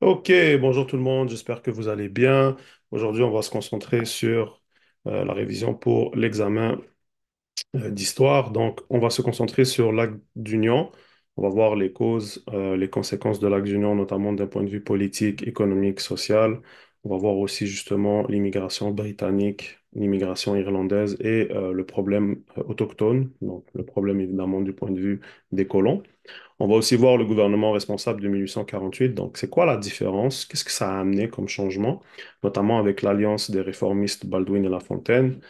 Ok, bonjour tout le monde, j'espère que vous allez bien. Aujourd'hui, on va se concentrer sur euh, la révision pour l'examen euh, d'histoire. Donc, on va se concentrer sur l'acte d'union. On va voir les causes, euh, les conséquences de l'acte d'union, notamment d'un point de vue politique, économique, social. On va voir aussi justement l'immigration britannique, l'immigration irlandaise et le problème autochtone, donc le problème évidemment du point de vue des colons. On va aussi voir le gouvernement responsable de 1848. Donc, c'est quoi la différence? Qu'est-ce que ça a amené comme changement, notamment avec l'alliance des réformistes Baldwin et Lafontaine?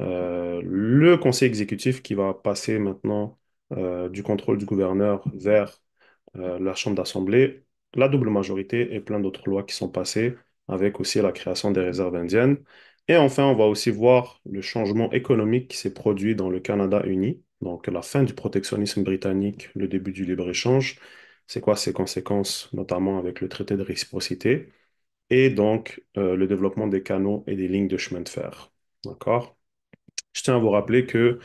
Euh, le conseil exécutif qui va passer maintenant euh, du contrôle du gouverneur vers euh, la Chambre d'Assemblée, la double majorité et plein d'autres lois qui sont passées, avec aussi la création des réserves indiennes. Et enfin, on va aussi voir le changement économique qui s'est produit dans le Canada uni donc la fin du protectionnisme britannique, le début du libre-échange, c'est quoi ses conséquences, notamment avec le traité de réciprocité et donc euh, le développement des canaux et des lignes de chemin de fer. D'accord Je tiens à vous rappeler que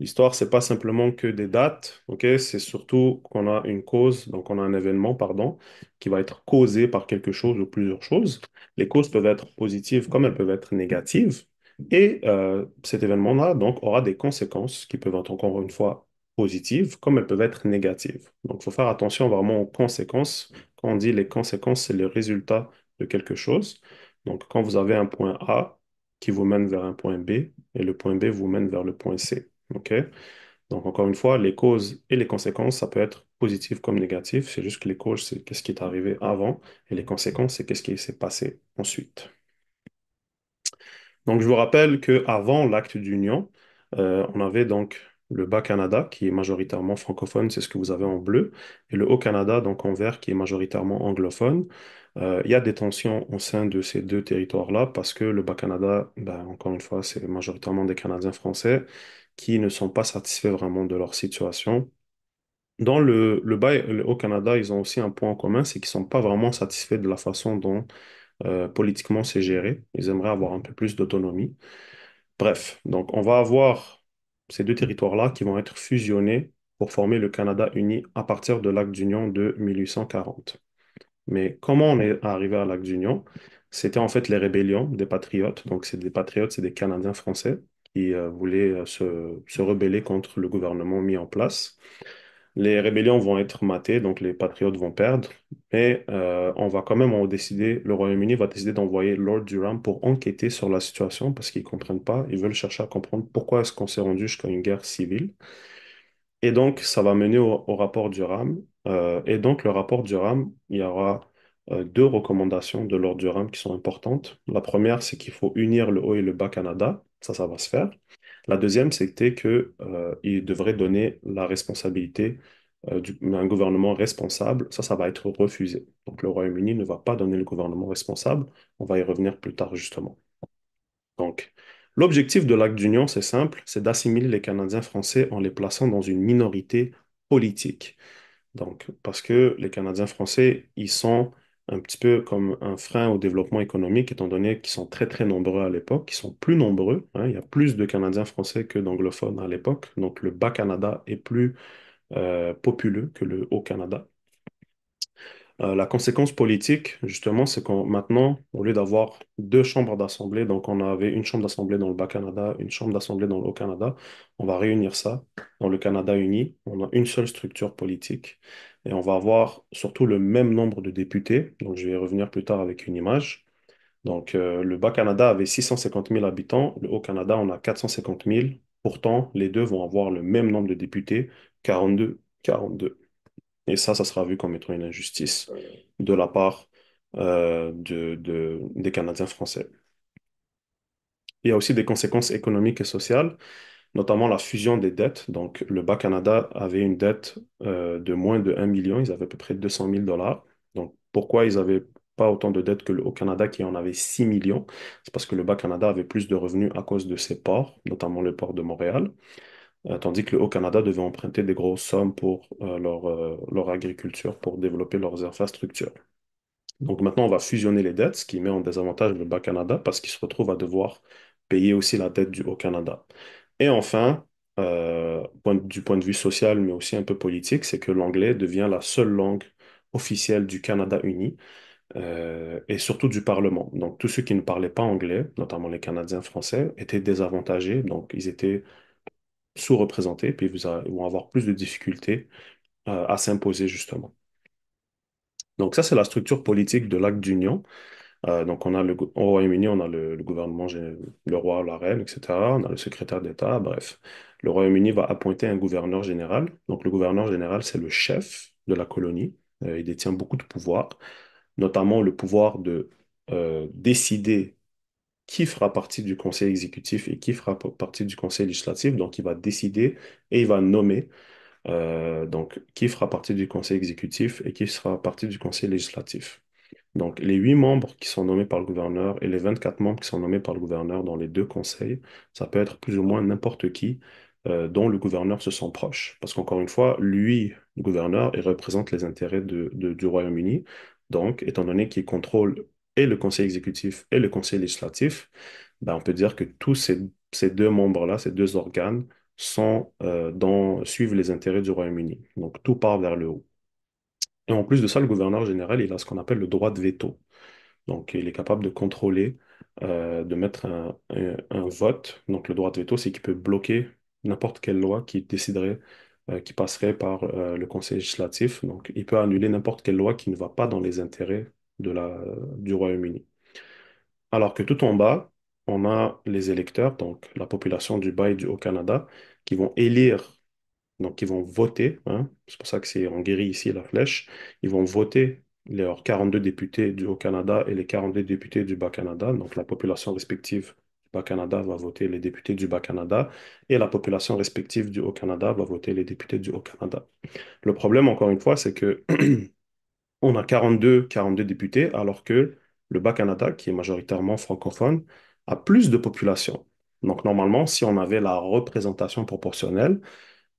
l'histoire, ce n'est pas simplement que des dates, C'est surtout qu'on a une cause, donc on a un événement, pardon, qui va être causé par quelque chose ou plusieurs choses. Les causes peuvent être positives comme elles peuvent être négatives, et euh, cet événement-là, donc, aura des conséquences qui peuvent être encore une fois positives, comme elles peuvent être négatives. Donc, il faut faire attention vraiment aux conséquences. Quand on dit les conséquences, c'est le résultat de quelque chose. Donc, quand vous avez un point A qui vous mène vers un point B, et le point B vous mène vers le point C. OK donc, encore une fois, les causes et les conséquences, ça peut être positif comme négatif. C'est juste que les causes, c'est qu'est-ce qui est arrivé avant et les conséquences, c'est qu'est-ce qui s'est passé ensuite. Donc, je vous rappelle qu'avant l'acte d'union, euh, on avait donc le Bas-Canada, qui est majoritairement francophone, c'est ce que vous avez en bleu, et le Haut-Canada, donc en vert, qui est majoritairement anglophone. Euh, il y a des tensions au sein de ces deux territoires-là parce que le Bas-Canada, ben, encore une fois, c'est majoritairement des Canadiens français qui ne sont pas satisfaits vraiment de leur situation. Dans le, Bas le Haut-Canada, ils ont aussi un point en commun, c'est qu'ils ne sont pas vraiment satisfaits de la façon dont euh, politiquement c'est géré. Ils aimeraient avoir un peu plus d'autonomie. Bref, donc on va avoir ces deux territoires-là qui vont être fusionnés pour former le Canada uni à partir de l'acte d'union de 1840. Mais comment on est arrivé à l'acte d'union C'était en fait les rébellions des patriotes. Donc c'est des patriotes, c'est des Canadiens français qui euh, voulaient euh, se, se rebeller contre le gouvernement mis en place les rébellions vont être matées, donc les patriotes vont perdre, mais euh, on va quand même décider, le Royaume-Uni va décider d'envoyer Lord Durham pour enquêter sur la situation parce qu'ils ne comprennent pas, ils veulent chercher à comprendre pourquoi est-ce qu'on s'est rendu jusqu'à une guerre civile. Et donc, ça va mener au, rapport Durham. Euh, et donc, le rapport Durham, il y aura euh, deux recommandations de Lord Durham qui sont importantes. La première, c'est qu'il faut unir le Haut et le Bas Canada. Ça, ça va se faire. La deuxième, c'était que euh, devrait donner la responsabilité euh, d'un gouvernement responsable. Ça, ça va être refusé. Donc le Royaume-Uni ne va pas donner le gouvernement responsable. On va y revenir plus tard, justement. Donc, l'objectif de l'acte d'union, c'est simple, c'est d'assimiler les Canadiens français en les plaçant dans une minorité politique. Donc, parce que les Canadiens français, ils sont un petit peu comme un frein au développement économique, étant donné qu'ils sont très très nombreux à l'époque, qu'ils sont plus nombreux. Hein. il y a plus de Canadiens français que d'anglophones à l'époque, donc le Bas-Canada est plus euh, populeux que le Haut-Canada. Euh, la conséquence politique, justement, c'est qu'on maintenant, au lieu d'avoir deux chambres d'assemblée, donc on avait une chambre d'assemblée dans le Bas-Canada, une chambre d'assemblée dans le Haut-Canada, on va réunir ça dans le Canada uni. On a une seule structure politique et on va avoir surtout le même nombre de députés. Donc, je vais revenir plus tard avec une image. Donc, euh, le Bas-Canada avait 650 000 habitants, le Haut-Canada on a 450 000. Pourtant, les deux vont avoir le même nombre de députés, 42, 42. Et ça, ça sera vu comme étant une injustice de la part euh, de, des Canadiens français. Il y a aussi des conséquences économiques et sociales notamment la fusion des dettes. Donc, le Bas-Canada avait une dette euh, de moins de 1 million, ils avaient à peu près 200 000 dollars. Donc, pourquoi ils n'avaient pas autant de dettes que le Haut-Canada qui en avait 6 millions C'est parce que le Bas-Canada avait plus de revenus à cause de ses ports, notamment le port de Montréal, euh, tandis que le Haut-Canada devait emprunter des grosses sommes pour euh, leur, leur agriculture, pour développer leurs infrastructures. Donc maintenant, on va fusionner les dettes, ce qui met en désavantage le Bas-Canada parce qu'il se retrouve à devoir payer aussi la dette du Haut-Canada. Et enfin, euh, du point de vue social, mais aussi un peu politique, c'est que l'anglais devient la seule langue officielle du Canada uni euh, et surtout du Parlement. Donc tous ceux qui ne parlaient pas anglais, notamment les Canadiens français, étaient désavantagés, donc ils étaient sous-représentés, puis ils vont avoir plus de difficultés euh, à s'imposer justement. Donc ça, c'est la structure politique de l'Acte d'Union. Euh, donc, on a le, au Royaume-Uni, on a le, gouvernement, le roi, la reine, etc. On a le secrétaire d'État, bref. Le Royaume-Uni va appointer un gouverneur général. Donc, le gouverneur général, c'est le chef de la colonie. Euh, il détient beaucoup de pouvoirs, notamment le pouvoir de euh, décider qui fera partie du conseil exécutif et qui fera partie du conseil législatif. Donc, il va décider et il va nommer. donc, qui fera partie du conseil exécutif et qui sera partie du conseil législatif. Donc, les huit membres qui sont nommés par le gouverneur et les 24 membres qui sont nommés par le gouverneur dans les deux conseils, ça peut être plus ou moins n'importe qui euh, dont le gouverneur se sent proche. Parce qu'encore une fois, lui, le gouverneur, il représente les intérêts du Royaume-Uni. Donc, étant donné qu'il contrôle et le conseil exécutif et le conseil législatif, ben, on peut dire que tous ces, deux membres-là, ces deux organes, sont, euh, dans, suivent les intérêts du Royaume-Uni. Donc, tout part vers le haut. Et en plus de ça, le gouverneur général, il a ce qu'on appelle le droit de veto. Donc, il est capable de contrôler, euh, de mettre un, vote. Donc, le droit de veto, c'est qu'il peut bloquer n'importe quelle loi qui déciderait, euh, qui passerait par euh, le Conseil législatif. Donc, il peut annuler n'importe quelle loi qui ne va pas dans les intérêts du Royaume-Uni. Alors que tout en bas, on a les électeurs, donc la population du bas et du Haut-Canada, qui vont élire donc, ils vont voter, hein. c'est pour ça que c'est en guérit ici la flèche, ils vont voter leurs 42 députés du Haut-Canada et les 42 députés du Bas-Canada. Donc, la population respective du Bas-Canada va voter les députés du Bas-Canada et la population respective du Haut-Canada va voter les députés du Haut-Canada. Le problème, encore une fois, c'est que on a 42, 42 députés, alors que le Bas-Canada, qui est majoritairement francophone, a plus de population. Donc, normalement, si on avait la représentation proportionnelle,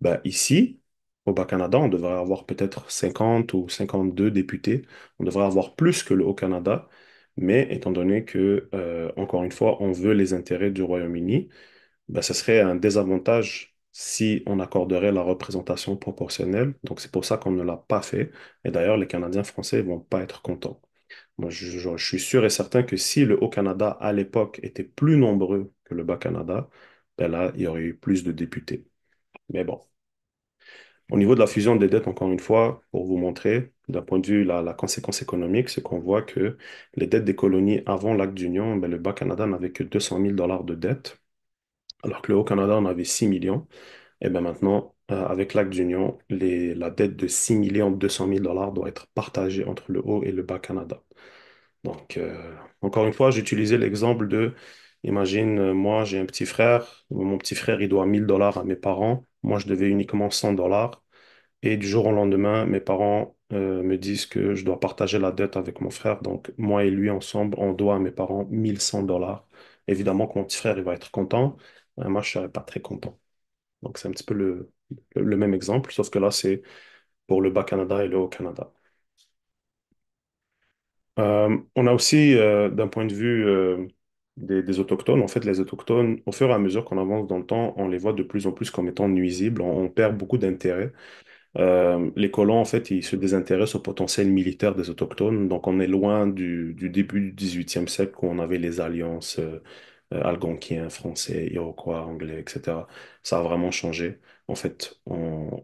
bah, ici, au Bas-Canada, on devrait avoir peut-être 50 ou 52 députés. On devrait avoir plus que le Haut-Canada. Mais étant donné que, euh, encore une fois, on veut les intérêts du Royaume-Uni, bah, ce serait un désavantage si on accorderait la représentation proportionnelle. Donc, c'est pour ça qu'on ne l'a pas fait. Et d'ailleurs, les Canadiens français ne vont pas être contents. Moi, je, suis sûr et certain que si le Haut-Canada, à l'époque, était plus nombreux que le Bas-Canada, bah, là, il y aurait eu plus de députés. Mais bon, au niveau de la fusion des dettes, encore une fois, pour vous montrer, d'un point de vue la, la conséquence économique, c'est qu'on voit que les dettes des colonies avant l'acte d'union, ben, le Bas-Canada n'avait que 200 000 dollars de dettes, alors que le Haut-Canada en avait 6 millions. Et bien maintenant, euh, avec l'acte d'union, la dette de 6 200 000 dollars doit être partagée entre le Haut et le Bas-Canada. Donc, euh, encore une fois, j'utilisais l'exemple de, imagine, euh, moi, j'ai un petit frère, mon petit frère, il doit 1000 dollars à mes parents moi, je devais uniquement 100 dollars. Et du jour au lendemain, mes parents euh, me disent que je dois partager la dette avec mon frère. Donc, moi et lui, ensemble, on doit à mes parents 1100 dollars. Évidemment que mon petit frère, il va être content. Euh, moi, je ne serais pas très content. Donc, c'est un petit peu le, même exemple, sauf que là, c'est pour le Bas-Canada et le Haut-Canada. Euh, on a aussi, d'un point de vue des, autochtones. En fait, les autochtones, au fur et à mesure qu'on avance dans le temps, on les voit de plus en plus comme étant nuisibles, on, perd beaucoup d'intérêt. Euh, les colons, en fait, ils se désintéressent au potentiel militaire des autochtones. Donc, on est loin du, du début du XVIIIe siècle où on avait les alliances euh, euh, algonquiens, français, iroquois, anglais, etc. Ça a vraiment changé. En fait,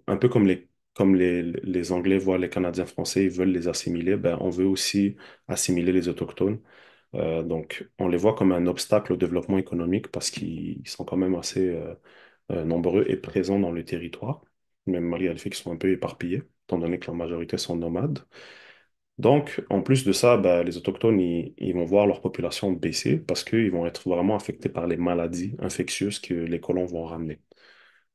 un peu comme les comme les, les Anglais voient les Canadiens français, ils veulent les assimiler, ben, on veut aussi assimiler les autochtones. Euh, donc, on les voit comme un obstacle au développement économique parce qu'ils sont quand même assez euh, euh, nombreux et présents dans le territoire, même malgré le fait qu'ils sont un peu éparpillés, étant donné que la majorité sont nomades. Donc, en plus de ça, ben, les autochtones, ils, vont voir leur population baisser parce qu'ils vont être vraiment affectés par les maladies infectieuses que les colons vont ramener.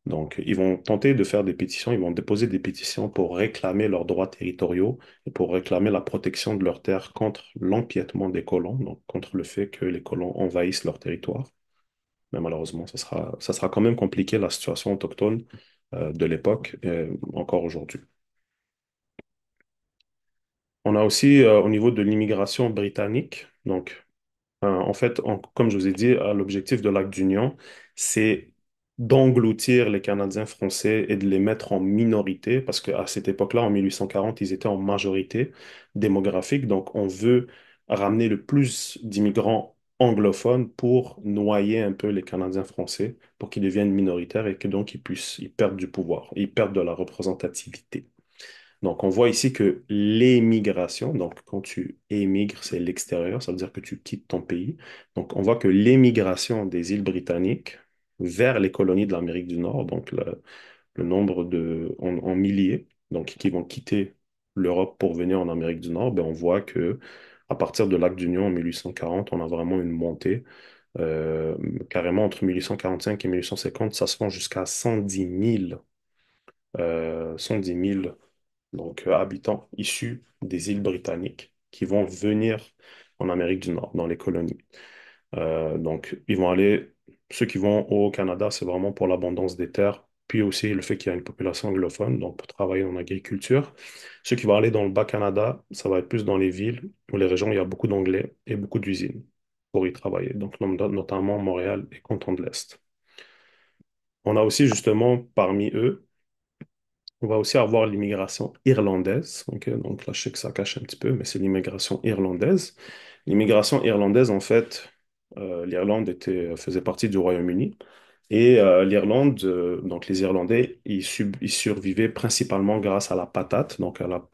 Donc, ils vont tenter de faire des pétitions, ils vont déposer des pétitions pour réclamer leurs droits territoriaux et pour réclamer la protection de leurs terres contre l'empiètement des colons, donc contre le fait que les colons envahissent leur territoire. Mais malheureusement, ça sera, ça sera quand même compliqué la situation autochtone euh, de l'époque et encore aujourd'hui. On a aussi euh, au niveau de l'immigration britannique, donc euh, en fait, comme je vous ai dit, l'objectif de l'acte d'union, c'est d'engloutir les Canadiens français et de les mettre en minorité, parce qu'à cette époque-là, en 1840, ils étaient en majorité démographique. Donc, on veut ramener le plus d'immigrants anglophones pour noyer un peu les Canadiens français, pour qu'ils deviennent minoritaires et que donc ils puissent, ils perdent du pouvoir, ils perdent de la représentativité. Donc, on voit ici que l'émigration, donc quand tu émigres, c'est l'extérieur, ça veut dire que tu quittes ton pays. Donc, on voit que l'émigration des îles britanniques vers les colonies de l'Amérique du Nord, donc le, nombre de, en, milliers, donc qui vont quitter l'Europe pour venir en Amérique du Nord, ben on voit que à partir de l'Acte d'Union en 1840, on a vraiment une montée. Euh, carrément entre 1845 et 1850, ça se vend jusqu'à 110 000, euh, donc, euh, habitants issus des îles britanniques qui vont venir en Amérique du Nord, dans les colonies. donc, ils vont aller ceux qui vont au Canada, c'est vraiment pour l'abondance des terres, puis aussi le fait qu'il y a une population anglophone, donc pour travailler en agriculture. Ceux qui vont aller dans le Bas-Canada, ça va être plus dans les villes ou les régions où il y a beaucoup d'anglais et beaucoup d'usines pour y travailler, donc notamment Montréal et Canton de l'Est. On a aussi justement parmi eux, on va aussi avoir l'immigration irlandaise. Donc là, je sais que ça cache un petit peu, mais c'est l'immigration irlandaise. L'immigration irlandaise, en fait, euh, L'Irlande faisait partie du Royaume-Uni. Et euh, l'Irlande, euh, donc les Irlandais, ils, survivaient principalement grâce à la patate, donc à la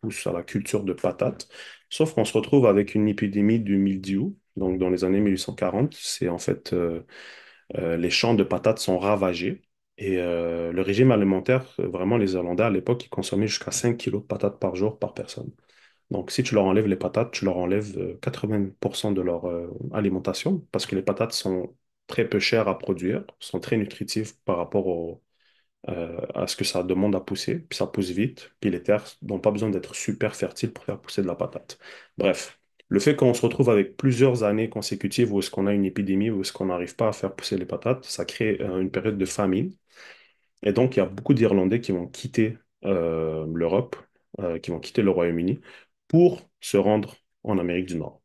culture de patate. Sauf qu'on se retrouve avec une épidémie du mildiou, donc dans les années 1840. C'est en fait les champs de patates sont ravagés. Et le régime alimentaire, vraiment, les Irlandais à l'époque, ils consommaient jusqu'à 5 kilos de patates par jour par personne. Donc, si tu leur enlèves les patates, tu leur enlèves 80% euh, de leur euh, alimentation parce que les patates sont très peu chères à produire, sont très nutritives par rapport euh, à ce que ça demande à pousser, puis ça pousse vite, puis les terres n'ont pas besoin d'être super fertiles pour faire pousser de la patate. Bref, le fait qu'on se retrouve avec plusieurs années consécutives où est-ce qu'on a une épidémie, où est-ce qu'on n'arrive pas à faire pousser les patates, ça crée une période de famine. Et donc, il y a beaucoup d'Irlandais qui vont quitter l'Europe, qui vont quitter le Royaume-Uni pour se rendre en Amérique du Nord.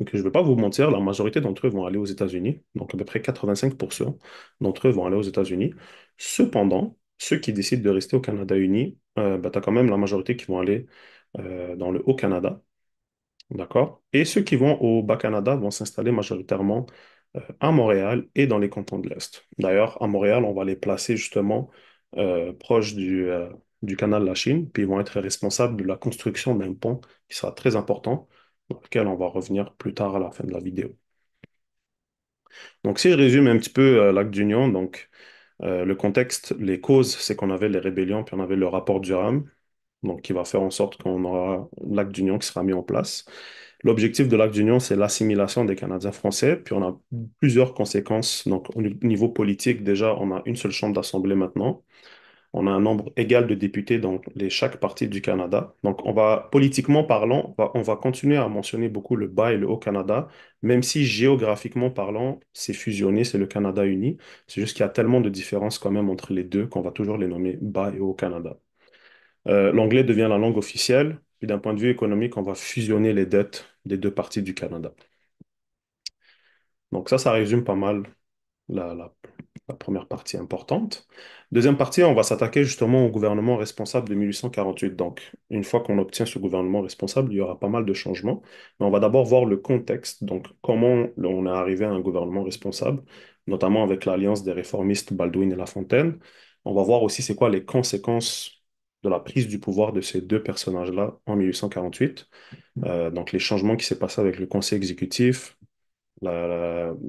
Donc, je ne vais pas vous mentir, la majorité d'entre eux vont aller aux États-Unis, donc à peu près 85% d'entre eux vont aller aux États-Unis. Cependant, ceux qui décident de rester au Canada uni, euh, bah, tu as quand même la majorité qui vont aller euh, dans le Haut-Canada. D'accord? Et ceux qui vont au Bas-Canada vont s'installer majoritairement euh, à Montréal et dans les cantons de l'Est. D'ailleurs, à Montréal, on va les placer justement proche du, du canal de la Chine, puis ils vont être responsables de la construction d'un pont qui sera très important, dans lequel on va revenir plus tard à la fin de la vidéo. Donc, si je résume un petit peu euh, l'acte d'union, donc euh, le contexte, les causes, c'est qu'on avait les rébellions, puis on avait le rapport Durham, donc qui va faire en sorte qu'on aura l'acte d'union qui sera mis en place. L'objectif de l'acte d'union, c'est l'assimilation des Canadiens français, puis on a plusieurs conséquences. Donc, au niveau politique, déjà, on a une seule chambre d'assemblée maintenant on a un nombre égal de députés dans les, chaque partie du Canada. Donc, on va, politiquement parlant, on va continuer à mentionner beaucoup le Bas et le Haut-Canada, même si géographiquement parlant, c'est fusionné, c'est le Canada uni. C'est juste qu'il y a tellement de différences quand même entre les deux qu'on va toujours les nommer Bas et Haut-Canada. Euh, l'anglais devient la langue officielle, puis d'un point de vue économique, on va fusionner les dettes des deux parties du Canada. Donc ça, ça résume pas mal la, la première partie importante. Deuxième partie, on va s'attaquer justement au gouvernement responsable de 1848. Donc, une fois qu'on obtient ce gouvernement responsable, il y aura pas mal de changements. Mais on va d'abord voir le contexte, donc comment on est arrivé à un gouvernement responsable, notamment avec l'alliance des réformistes Baldwin et La Fontaine. On va voir aussi c'est quoi les conséquences de la prise du pouvoir de ces deux personnages-là en 1848. Euh, donc les changements qui s'est passé avec le conseil exécutif,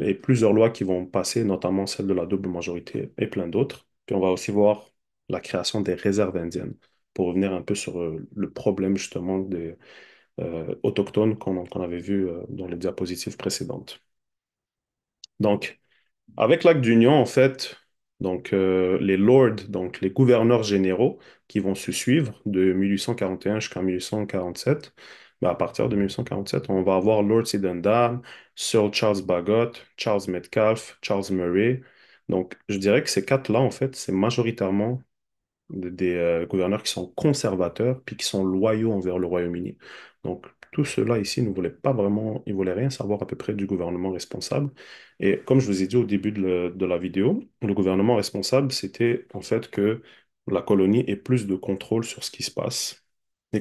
et plusieurs lois qui vont passer, notamment celle de la double majorité et plein d'autres. Puis on va aussi voir la création des réserves indiennes pour revenir un peu sur euh, le problème justement des euh, autochtones qu'on avait vu euh, dans les diapositives précédentes. Donc, avec l'acte d'union, en fait, donc les lords, donc les gouverneurs généraux qui vont se suivre de 1841 jusqu'en 1847, ben, à partir de 1847, on va avoir Lord Sydenham, Sir Charles Bagot, Charles Metcalfe, Charles Murray. Donc, je dirais que ces quatre-là, en fait, c'est majoritairement des, euh, gouverneurs qui sont conservateurs puis qui sont loyaux envers le Royaume-Uni. Donc, tous ceux-là ici ne voulaient pas vraiment, ils voulaient rien savoir à peu près du gouvernement responsable. Et comme je vous ai dit au début de la vidéo, le gouvernement responsable, c'était en fait que la colonie ait plus de contrôle sur ce qui se passe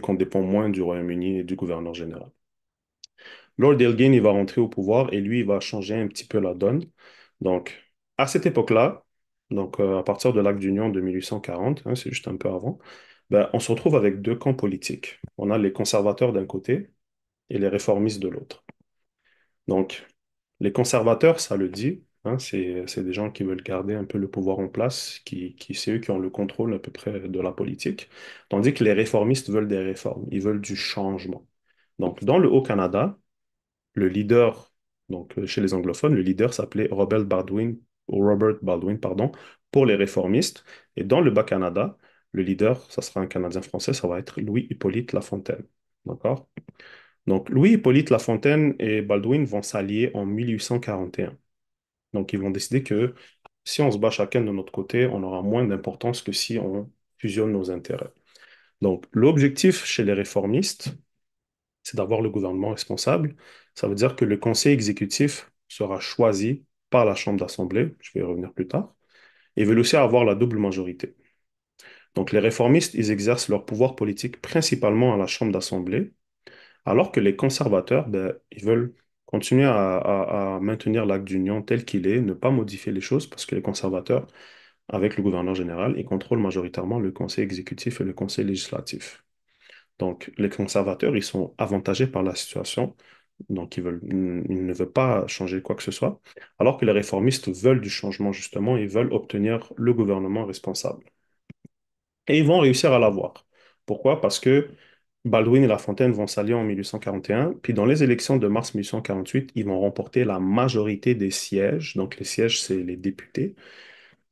qu'on dépend moins du Royaume-Uni et du gouverneur général. Lord Elgin, il va rentrer au pouvoir et lui, il va changer un petit peu la donne. Donc, à cette époque-là, donc euh, à partir de l'Acte d'Union de 1840, hein, c'est juste un peu avant, ben, on se retrouve avec deux camps politiques. On a les conservateurs d'un côté et les réformistes de l'autre. Donc, les conservateurs, ça le dit, Hein, c'est, des gens qui veulent garder un peu le pouvoir en place, qui, c'est eux qui ont le contrôle à peu près de la politique. Tandis que les réformistes veulent des réformes, ils veulent du changement. Donc, dans le Haut-Canada, le leader, donc chez les anglophones, le leader s'appelait Robert Baldwin, ou Robert Baldwin, pardon, pour les réformistes. Et dans le Bas-Canada, le leader, ça sera un Canadien français, ça va être Louis-Hippolyte Lafontaine. D'accord? Donc, Louis-Hippolyte Lafontaine et Baldwin vont s'allier en 1841. Donc, ils vont décider que si on se bat chacun de notre côté, on aura moins d'importance que si on fusionne nos intérêts. Donc, l'objectif chez les réformistes, c'est d'avoir le gouvernement responsable. Ça veut dire que le conseil exécutif sera choisi par la Chambre d'Assemblée, je vais y revenir plus tard, et veulent aussi avoir la double majorité. Donc les réformistes, ils exercent leur pouvoir politique principalement à la Chambre d'Assemblée, alors que les conservateurs, ben, ils veulent Continuer à, maintenir l'acte d'union tel qu'il est, ne pas modifier les choses parce que les conservateurs, avec le gouverneur général, ils contrôlent majoritairement le conseil exécutif et le conseil législatif. Donc, les conservateurs, ils sont avantagés par la situation. Donc, ils ils ne veulent pas changer quoi que ce soit. Alors que les réformistes veulent du changement, justement, ils veulent obtenir le gouvernement responsable. Et ils vont réussir à l'avoir. Pourquoi? Parce que Baldwin et La Fontaine vont s'allier en 1841, puis dans les élections de mars 1848, ils vont remporter la majorité des sièges. Donc les sièges, c'est les députés.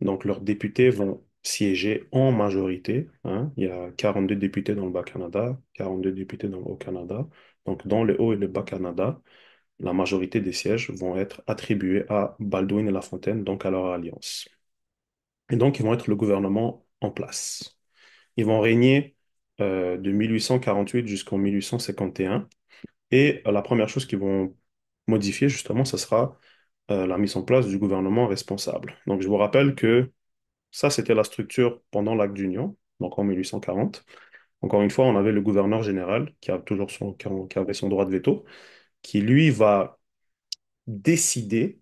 Donc leurs députés vont siéger en majorité. Hein. Il y a 42 députés dans le Bas-Canada, 42 députés dans le Haut-Canada. Donc dans le Haut et le Bas-Canada, la majorité des sièges vont être attribués à Baldwin et La Fontaine, donc à leur alliance. Et donc ils vont être le gouvernement en place. Ils vont régner euh, de 1848 jusqu'en 1851. Et euh, la première chose qu'ils vont modifier, justement, ce sera euh, la mise en place du gouvernement responsable. Donc, je vous rappelle que ça, c'était la structure pendant l'acte d'union, donc en 1840. Encore une fois, on avait le gouverneur général qui, a toujours son, qui avait son droit de veto, qui lui va décider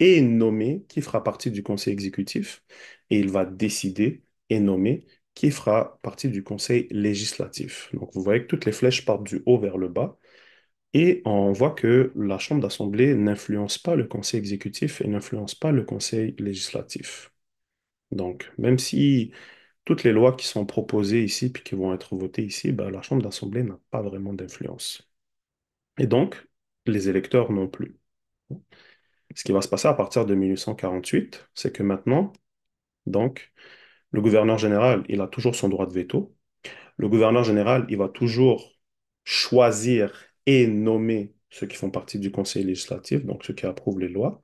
et nommer qui fera partie du conseil exécutif. Et il va décider et nommer qui fera partie du Conseil législatif. Donc, vous voyez que toutes les flèches partent du haut vers le bas. Et on voit que la Chambre d'assemblée n'influence pas le Conseil exécutif et n'influence pas le Conseil législatif. Donc, même si toutes les lois qui sont proposées ici puis qui vont être votées ici, ben, la Chambre d'assemblée n'a pas vraiment d'influence. Et donc, les électeurs non plus. Ce qui va se passer à partir de 1848, c'est que maintenant, donc, le gouverneur général, il a toujours son droit de veto. Le gouverneur général, il va toujours choisir et nommer ceux qui font partie du conseil législatif, donc ceux qui approuvent les lois.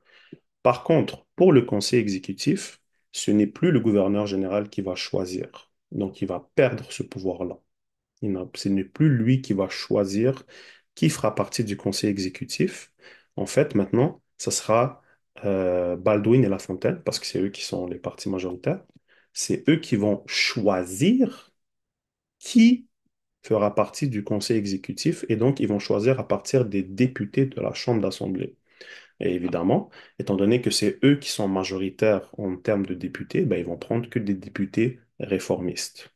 Par contre, pour le conseil exécutif, ce n'est plus le gouverneur général qui va choisir. Donc, il va perdre ce pouvoir-là. Ce n'est plus lui qui va choisir qui fera partie du conseil exécutif. En fait, maintenant, ce sera euh, Baldwin et Lafontaine, parce que c'est eux qui sont les partis majoritaires c'est eux qui vont choisir qui fera partie du conseil exécutif et donc ils vont choisir à partir des députés de la Chambre d'Assemblée. Et évidemment, étant donné que c'est eux qui sont majoritaires en termes de députés, ben, ils vont prendre que des députés réformistes.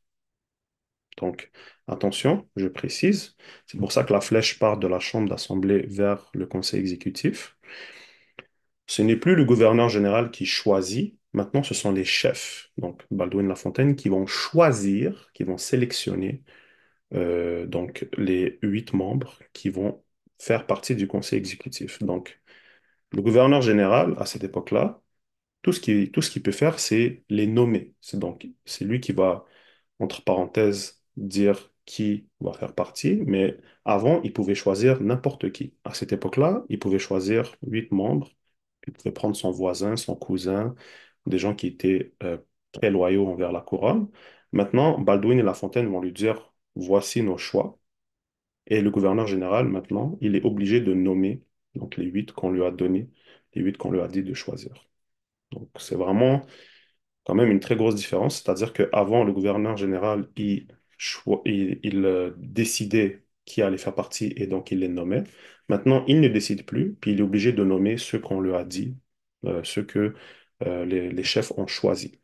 Donc, attention, je précise, c'est pour ça que la flèche part de la Chambre d'Assemblée vers le Conseil exécutif. Ce n'est plus le gouverneur général qui choisit, Maintenant, ce sont les chefs, donc Baldwin Lafontaine, qui vont choisir, qui vont sélectionner euh, donc les huit membres qui vont faire partie du conseil exécutif. Donc, le gouverneur général, à cette époque-là, tout ce qu'il peut faire, c'est les nommer. C'est donc c'est lui qui va, entre parenthèses, dire qui va faire partie, mais avant, il pouvait choisir n'importe qui. À cette époque-là, il pouvait choisir huit membres, il pouvait prendre son voisin, son cousin, des gens qui étaient euh, très loyaux envers la couronne. Maintenant, Baldwin et La Fontaine vont lui dire, voici nos choix. Et le gouverneur général, maintenant, il est obligé de nommer donc les huit qu'on lui a donnés, les huit qu'on lui a dit de choisir. Donc c'est vraiment quand même une très grosse différence, c'est-à-dire qu'avant, le gouverneur général, il, il euh, décidait qui allait faire partie et donc il les nommait. Maintenant, il ne décide plus, puis il est obligé de nommer ceux qu'on lui a dit, euh, ceux que euh, les, chefs ont choisi.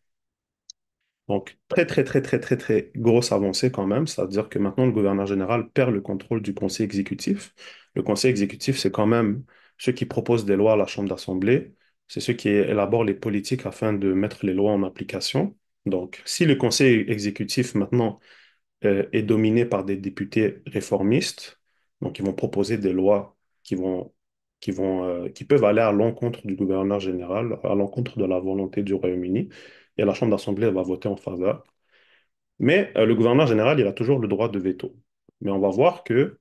Donc, très, très, très, très, très, très grosse avancée quand même. C'est-à-dire que maintenant, le gouverneur général perd le contrôle du conseil exécutif. Le conseil exécutif, c'est quand même ceux qui proposent des lois à la Chambre d'Assemblée. C'est ceux qui élaborent les politiques afin de mettre les lois en application. Donc, si le conseil exécutif maintenant euh, est dominé par des députés réformistes, donc ils vont proposer des lois qui vont qui, vont, euh, qui peuvent aller à l'encontre du gouverneur général, à l'encontre de la volonté du Royaume-Uni. Et la Chambre d'assemblée va voter en faveur. Mais euh, le gouverneur général, il a toujours le droit de veto. Mais on va voir que,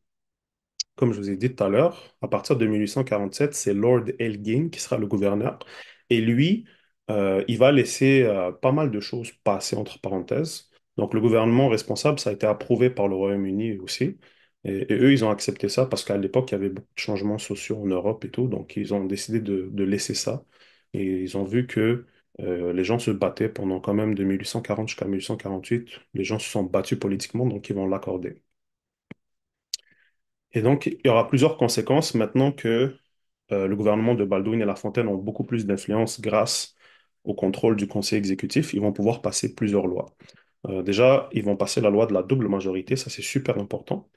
comme je vous ai dit tout à l'heure, à partir de 1847, c'est Lord Elgin qui sera le gouverneur. Et lui, euh, il va laisser pas mal de choses passer entre parenthèses. Donc le gouvernement responsable, ça a été approuvé par le Royaume-Uni aussi. Et, eux, ils ont accepté ça parce qu'à l'époque, il y avait beaucoup de changements sociaux en Europe et tout, donc ils ont décidé de, laisser ça. Et ils ont vu que euh, les gens se battaient pendant quand même de 1840 jusqu'à 1848. Les gens se sont battus politiquement, donc ils vont l'accorder. Et donc, il y aura plusieurs conséquences maintenant que euh, le gouvernement de Baldwin et La Fontaine ont beaucoup plus d'influence grâce au contrôle du conseil exécutif. Ils vont pouvoir passer plusieurs lois. Euh, déjà, ils vont passer la loi de la double majorité, ça c'est super important.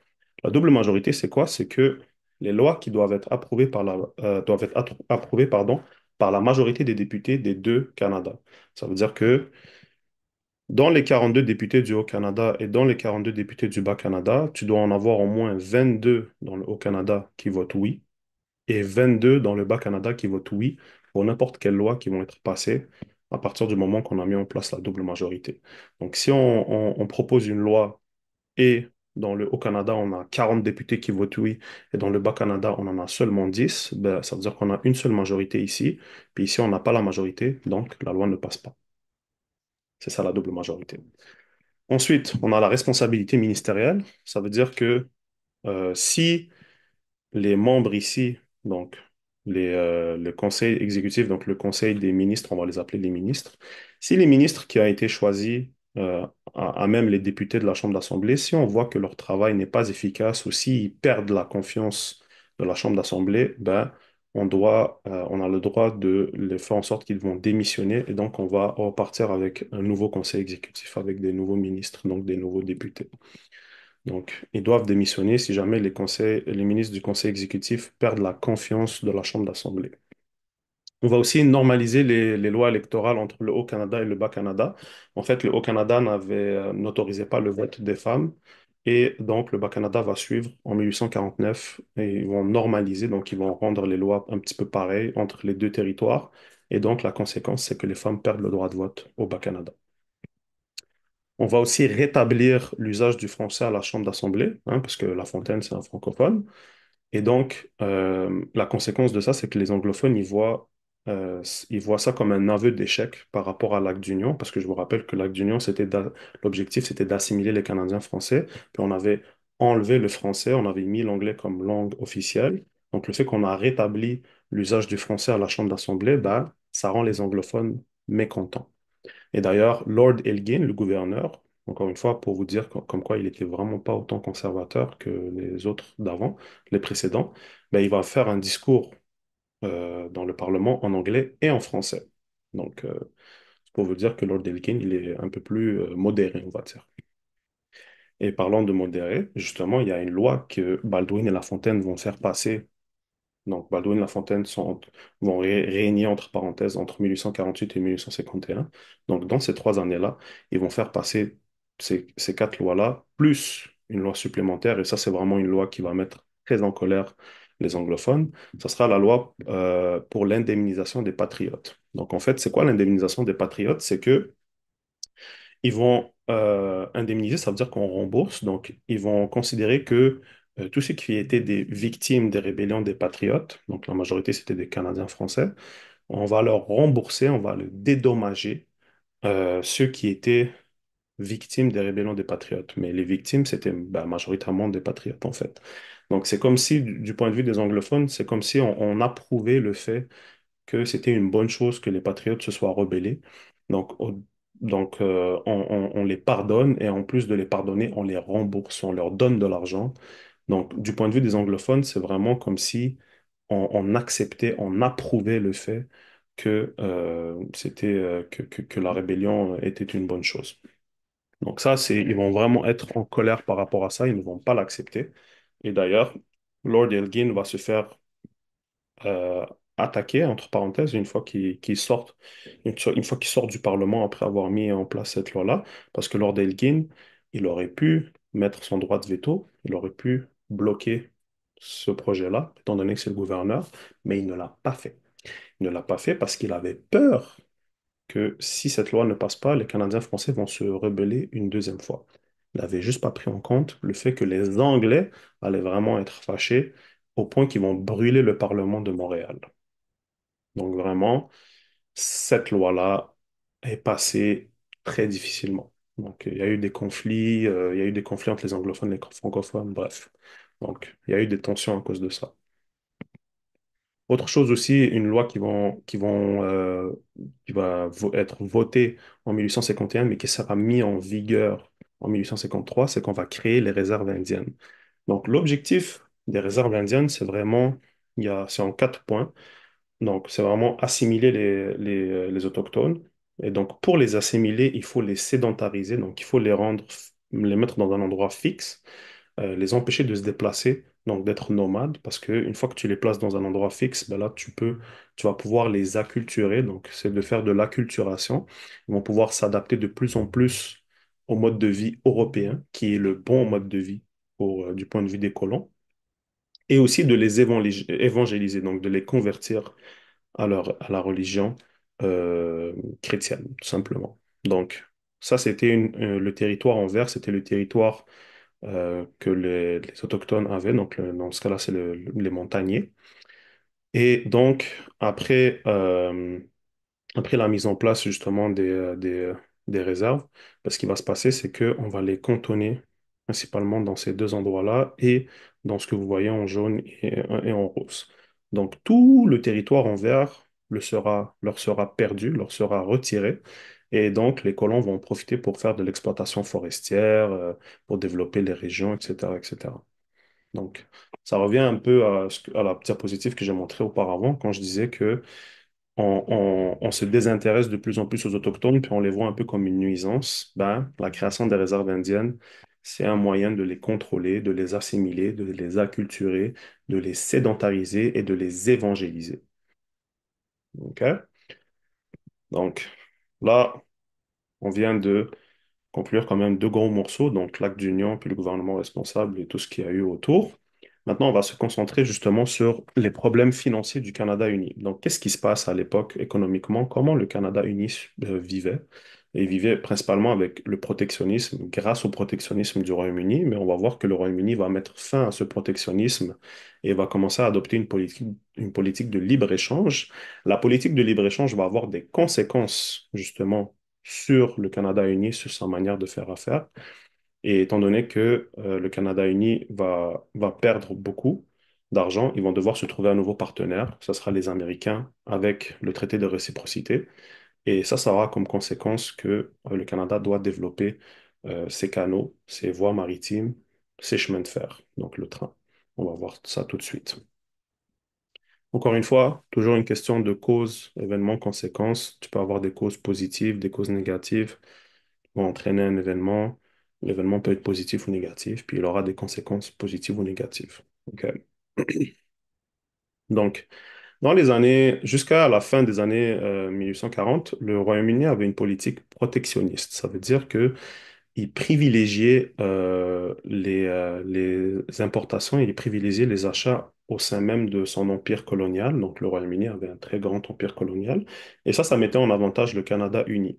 La double majorité, c'est quoi? C'est que les lois qui doivent être approuvées par la, euh, doivent être pardon, par la majorité des députés des deux Canada. Ça veut dire que dans les 42 députés du Haut-Canada et dans les 42 députés du Bas-Canada, tu dois en avoir au moins 22 dans le Haut-Canada qui votent oui et 22 dans le Bas-Canada qui votent oui pour n'importe quelle loi qui vont être passées à partir du moment qu'on a mis en place la double majorité. Donc si on, on propose une loi et dans le Haut-Canada, on a 40 députés qui votent oui, et dans le Bas-Canada, on en a seulement 10. Ben, ça veut dire qu'on a une seule majorité ici, puis ici, on n'a pas la majorité, donc la loi ne passe pas. C'est ça la double majorité. Ensuite, on a la responsabilité ministérielle. Ça veut dire que euh, si les membres ici, donc euh, le conseil exécutif, donc le conseil des ministres, on va les appeler les ministres, si les ministres qui ont été choisis euh, à, même les députés de la Chambre d'Assemblée, si on voit que leur travail n'est pas efficace ou s'ils perdent la confiance de la Chambre d'Assemblée, ben, on, doit, euh, on a le droit de les faire en sorte qu'ils vont démissionner et donc on va repartir avec un nouveau conseil exécutif, avec des nouveaux ministres, donc des nouveaux députés. Donc, ils doivent démissionner si jamais les ministres du conseil exécutif perdent la confiance de la Chambre d'Assemblée. On va aussi normaliser les, lois électorales entre le Haut-Canada et le Bas-Canada. En fait, le Haut-Canada euh, n'autorisait pas le vote des femmes. Et donc, le Bas-Canada va suivre en 1849 et ils vont normaliser, donc ils vont rendre les lois un petit peu pareilles entre les deux territoires. Et donc, la conséquence, c'est que les femmes perdent le droit de vote au Bas-Canada. On va aussi rétablir l'usage du français à la Chambre d'Assemblée, hein, parce que La Fontaine, c'est un francophone. Et donc, euh, la conséquence de ça, c'est que les anglophones y voient euh, il voit ça comme un aveu d'échec par rapport à l'acte d'union, parce que je vous rappelle que l'acte d'union, c'était l'objectif, c'était d'assimiler les Canadiens français, puis on avait enlevé le français, on avait mis l'anglais comme langue officielle. Donc le fait qu'on a rétabli l'usage du français à la Chambre d'Assemblée, ben, ça rend les anglophones mécontents. Et d'ailleurs, Lord Elgin, le gouverneur, encore une fois, pour vous dire comme quoi il n'était vraiment pas autant conservateur que les autres d'avant, les précédents, ben, il va faire un discours euh, dans le Parlement en anglais et en français. Donc, euh, pour vous dire que Lord Elkin, il est un peu plus euh, modéré, on va dire. Et parlant de modéré, justement, il y a une loi que Baldwin et La Fontaine vont faire passer. Donc, Baldwin et Lafontaine sont, vont régner, entre parenthèses, entre 1848 et 1851. Donc, dans ces trois années-là, ils vont faire passer ces quatre lois-là, plus une loi supplémentaire. Et ça, c'est vraiment une loi qui va mettre très en colère les anglophones, ce sera la loi euh, pour l'indemnisation des patriotes. Donc, en fait, c'est quoi l'indemnisation des patriotes C'est que ils vont euh, indemniser, ça veut dire qu'on rembourse. Donc, ils vont considérer que euh, tous ceux qui étaient des victimes des rébellions des patriotes, donc la majorité c'était des Canadiens français, on va leur rembourser, on va le dédommager, ceux qui étaient victimes des rébellions des patriotes. Mais les victimes, c'était bah, majoritairement des patriotes, en fait. Donc, c'est comme si, du point de vue des anglophones, c'est comme si on, approuvait le fait que c'était une bonne chose que les patriotes se soient rebellés. Donc, donc euh, on, les pardonne et en plus de les pardonner, on les rembourse, on leur donne de l'argent. Donc, du point de vue des anglophones, c'est vraiment comme si on, acceptait, on approuvait le fait euh, euh, que, que, la rébellion était une bonne chose. Donc ça, c'est, ils vont vraiment être en colère par rapport à ça, ils ne vont pas l'accepter. Et d'ailleurs, Lord Elgin va se faire euh, attaquer, entre parenthèses, une fois qu'il une fois qu'il sort du Parlement après avoir mis en place cette loi-là, parce que Lord Elgin, il aurait pu mettre son droit de veto, il aurait pu bloquer ce projet-là, étant donné que c'est le gouverneur, mais il ne l'a pas fait. Il ne l'a pas fait parce qu'il avait peur que si cette loi ne passe pas, les Canadiens français vont se rebeller une deuxième fois. Ils n'avaient juste pas pris en compte le fait que les Anglais allaient vraiment être fâchés au point qu'ils vont brûler le Parlement de Montréal. Donc vraiment, cette loi-là est passée très difficilement. Donc il y a eu des conflits, euh, il y a eu des conflits entre les anglophones et les francophones, bref. Donc il y a eu des tensions à cause de ça. Autre chose aussi, une loi qui, vont, qui, vont, euh, va être votée en 1851, mais qui sera mise en vigueur en 1853, c'est qu'on va créer les réserves indiennes. Donc, l'objectif des réserves indiennes, c'est vraiment, il y a, c'est en quatre points. Donc, c'est vraiment assimiler les, les, autochtones. Et donc, pour les assimiler, il faut les sédentariser, donc il faut les rendre, les mettre dans un endroit fixe, euh, les empêcher de se déplacer donc d'être nomades, parce qu'une fois que tu les places dans un endroit fixe, ben là, tu peux, tu vas pouvoir les acculturer. Donc, c'est de faire de l'acculturation. Ils vont pouvoir s'adapter de plus en plus au mode de vie européen, qui est le bon mode de vie pour, euh, du point de vue des colons, et aussi de les évangéliser, donc de les convertir à, leur, à la religion euh, chrétienne, tout simplement. Donc, ça, c'était euh, le territoire en vert, c'était le territoire euh, que les, autochtones avaient, donc dans ce cas-là, c'est les montagniers. Et donc, après, euh, après la mise en place justement des, euh, des, réserves, bah, ce qui va se passer, c'est qu'on va les cantonner principalement dans ces deux endroits-là et dans ce que vous voyez en jaune et, en rose. Donc tout le territoire en vert le sera, leur sera perdu, leur sera retiré, et donc, les colons vont profiter pour faire de l'exploitation forestière, euh, pour développer les régions, etc., etc. Donc, ça revient un peu à, la la diapositive que j'ai montrée auparavant quand je disais que on, se désintéresse de plus en plus aux autochtones, puis on les voit un peu comme une nuisance. Ben, la création des réserves indiennes, c'est un moyen de les contrôler, de les assimiler, de les acculturer, de les sédentariser et de les évangéliser. OK? Donc, Là, on vient de conclure quand même deux gros morceaux, donc l'acte d'union, puis le gouvernement responsable et tout ce qu'il y a eu autour. Maintenant, on va se concentrer justement sur les problèmes financiers du Canada uni. Donc, qu'est-ce qui se passe à l'époque économiquement? Comment le Canada uni euh, vivait? Et vivait principalement avec le protectionnisme, grâce au protectionnisme du Royaume-Uni, mais on va voir que le Royaume-Uni va mettre fin à ce protectionnisme et va commencer à adopter une politique, une politique de libre-échange. La politique de libre-échange va avoir des conséquences justement sur le Canada uni, sur sa manière de faire affaire. Et étant donné que euh, le Canada uni va, va perdre beaucoup d'argent, ils vont devoir se trouver un nouveau partenaire. Ce sera les Américains avec le traité de réciprocité. Et ça, ça aura comme conséquence que euh, le Canada doit développer euh, ses canaux, ses voies maritimes, ses chemins de fer, donc le train. On va voir ça tout de suite. Encore une fois, toujours une question de cause, événement, conséquence. Tu peux avoir des causes positives, des causes négatives qui vont entraîner un événement L'événement peut être positif ou négatif, puis il aura des conséquences positives ou négatives. Donc, dans les années, jusqu'à la fin des années 1840, euh, le Royaume-Uni avait une politique protectionniste. Ça veut dire que il privilégiait euh, les, euh, les, importations et il privilégiait les achats au sein même de son empire colonial. Donc, le Royaume-Uni avait un très grand empire colonial. Et ça, ça mettait en avantage le Canada uni.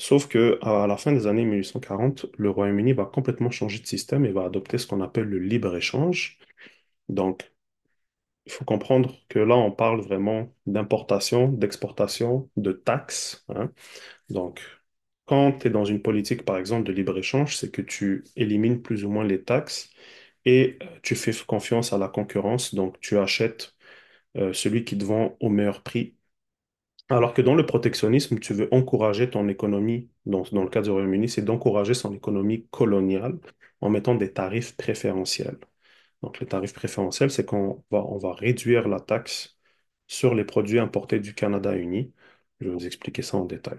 Sauf que à la fin des années 1840, le Royaume-Uni va complètement changer de système et va adopter ce qu'on appelle le libre-échange. Donc, il faut comprendre que là, on parle vraiment d'importation, d'exportation, de taxes. Hein. Donc, quand tu es dans une politique, par exemple, de libre-échange, c'est que tu élimines plus ou moins les taxes et euh, tu fais confiance à la concurrence. Donc, tu achètes euh, celui qui te vend au meilleur prix alors que dans le protectionnisme, tu veux encourager ton économie, dans, dans le cas du Royaume-Uni, c'est d'encourager son économie coloniale en mettant des tarifs préférentiels. Donc, les tarifs préférentiels, c'est qu'on va, on va réduire la taxe sur les produits importés du Canada-Uni. Je vais vous expliquer ça en détail.